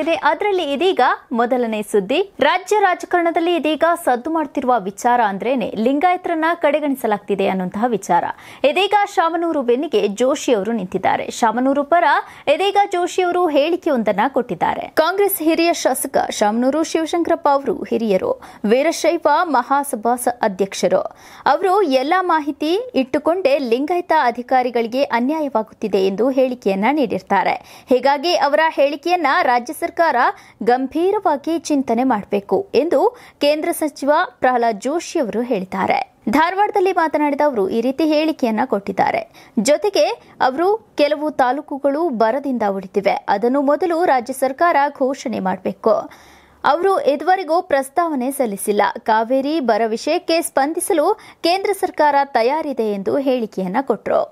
ಆಗ್ತಿದೆ ಅದರಲ್ಲಿ ಇದೀಗ ಮೊದಲನೇ ಸುದ್ದಿ ರಾಜ್ಯ ರಾಜಕಾರಣದಲ್ಲಿ ಇದೀಗ ಸದ್ದು ಮಾಡ್ತಿರುವ ವಿಚಾರ ಅಂದ್ರೇನೆ ಲಿಂಗಾಯತರನ್ನ ಕಡೆಗಣಿಸಲಾಗ್ತಿದೆ ಅನ್ನುವಂತಹ ವಿಚಾರ ಇದೀಗ ಶಾಮನೂರು ಬೆನ್ನಿಗೆ ಜೋಶಿ ಅವರು ನಿಂತಿದ್ದಾರೆ ಶಾಮನೂರು ಪರ ಇದೀಗ ಜೋಶಿ ಅವರು ಹೇಳಿಕೆಯೊಂದನ್ನ ಕೊಟ್ಟಿದ್ದಾರೆ ಕಾಂಗ್ರೆಸ್ ಹಿರಿಯ ಶಾಸಕ ಶಾಮನೂರು ಶಿವಶಂಕರಪ್ಪ ಅವರು ಹಿರಿಯರು ವೀರಶೈವ ಮಹಾಸಭಾ ಅಧ್ಯಕ್ಷರು ಅವರು ಎಲ್ಲ ಮಾಹಿತಿ ಇಟ್ಟುಕೊಂಡೇ ಲಿಂಗಾಯತ ಅಧಿಕಾರಿಗಳಿಗೆ ಅನ್ಯಾಯವಾಗುತ್ತಿದೆ ಎಂದು ಹೇಳಿಕೆಯನ್ನ ನೀಡಿರ್ತಾರೆ ಹೀಗಾಗಿ ಅವರ ಹೇಳಿಕೆಯನ್ನ ರಾಜ್ಯ ಸರ್ಕಾರ ಗಂಭೀರವಾಗಿ ಚಿಂತನೆ ಮಾಡಬೇಕು ಎಂದು ಕೇಂದ್ರ ಸಚಿವ ಪ್ರಹ್ಲಾದ್ ಜೋಶಿ ಅವರು ಹೇಳಿದ್ದಾರೆ ಧಾರವಾಡದಲ್ಲಿ ಮಾತನಾಡಿದ ಅವರು ಈ ರೀತಿ ಹೇಳಿಕೆಯನ್ನ ಕೊಟ್ಟಿದ್ದಾರೆ ಜೊತೆಗೆ ಅವರು ಕೆಲವು ತಾಲೂಕುಗಳು ಬರದಿಂದ ಉಳಿದಿವೆ ಅದನ್ನು ಮೊದಲು ರಾಜ್ಯ ಸರ್ಕಾರ ಘೋಷಣೆ ಮಾಡಬೇಕು ಅವರು ಇದುವರೆಗೂ ಪ್ರಸ್ತಾವನೆ ಸಲ್ಲಿಸಿಲ್ಲ ಕಾವೇರಿ ಬರ ವಿಷಯಕ್ಕೆ ಸ್ಪಂದಿಸಲು ಕೇಂದ್ರ ಸರ್ಕಾರ ತಯಾರಿದೆ ಎಂದು ಹೇಳಿಕೆಯನ್ನ ಕೊಟ್ಟರು